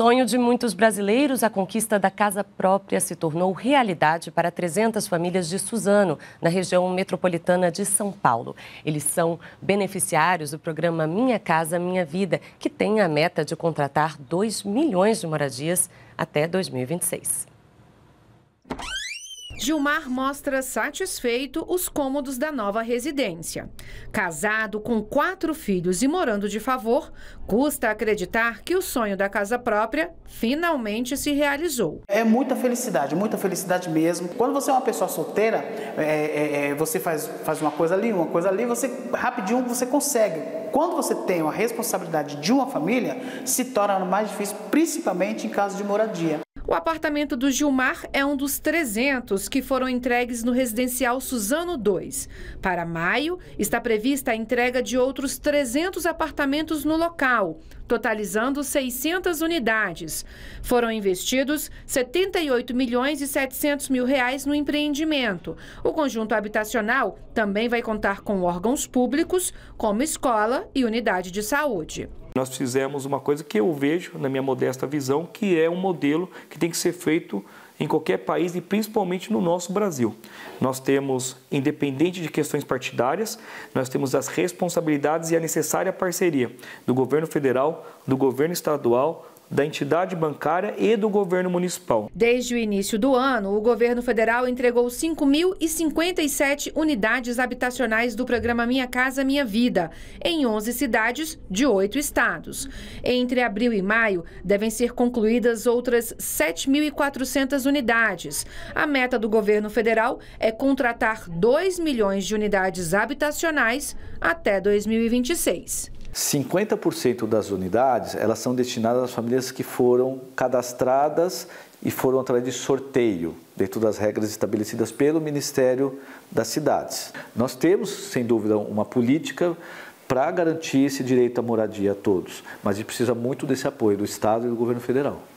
sonho de muitos brasileiros, a conquista da casa própria se tornou realidade para 300 famílias de Suzano, na região metropolitana de São Paulo. Eles são beneficiários do programa Minha Casa Minha Vida, que tem a meta de contratar 2 milhões de moradias até 2026. Gilmar mostra satisfeito os cômodos da nova residência. Casado com quatro filhos e morando de favor, custa acreditar que o sonho da casa própria finalmente se realizou. É muita felicidade, muita felicidade mesmo. Quando você é uma pessoa solteira, é, é, é você faz, faz uma coisa ali, uma coisa ali, você rapidinho você consegue quando você tem a responsabilidade de uma família, se torna mais difícil, principalmente em caso de moradia. O apartamento do Gilmar é um dos 300 que foram entregues no residencial Suzano 2. Para maio, está prevista a entrega de outros 300 apartamentos no local, totalizando 600 unidades. Foram investidos 78 milhões e 700 mil reais no empreendimento. O conjunto habitacional também vai contar com órgãos públicos, como escola e unidade de saúde. Nós fizemos uma coisa que eu vejo, na minha modesta visão, que é um modelo que tem que ser feito em qualquer país e principalmente no nosso Brasil. Nós temos, independente de questões partidárias, nós temos as responsabilidades e a necessária parceria do governo federal, do governo estadual, da entidade bancária e do governo municipal. Desde o início do ano, o governo federal entregou 5.057 unidades habitacionais do programa Minha Casa Minha Vida, em 11 cidades de 8 estados. Entre abril e maio, devem ser concluídas outras 7.400 unidades. A meta do governo federal é contratar 2 milhões de unidades habitacionais até 2026. 50% das unidades elas são destinadas às famílias que foram cadastradas e foram através de sorteio, dentro das regras estabelecidas pelo Ministério das Cidades. Nós temos, sem dúvida, uma política para garantir esse direito à moradia a todos, mas a gente precisa muito desse apoio do Estado e do governo federal.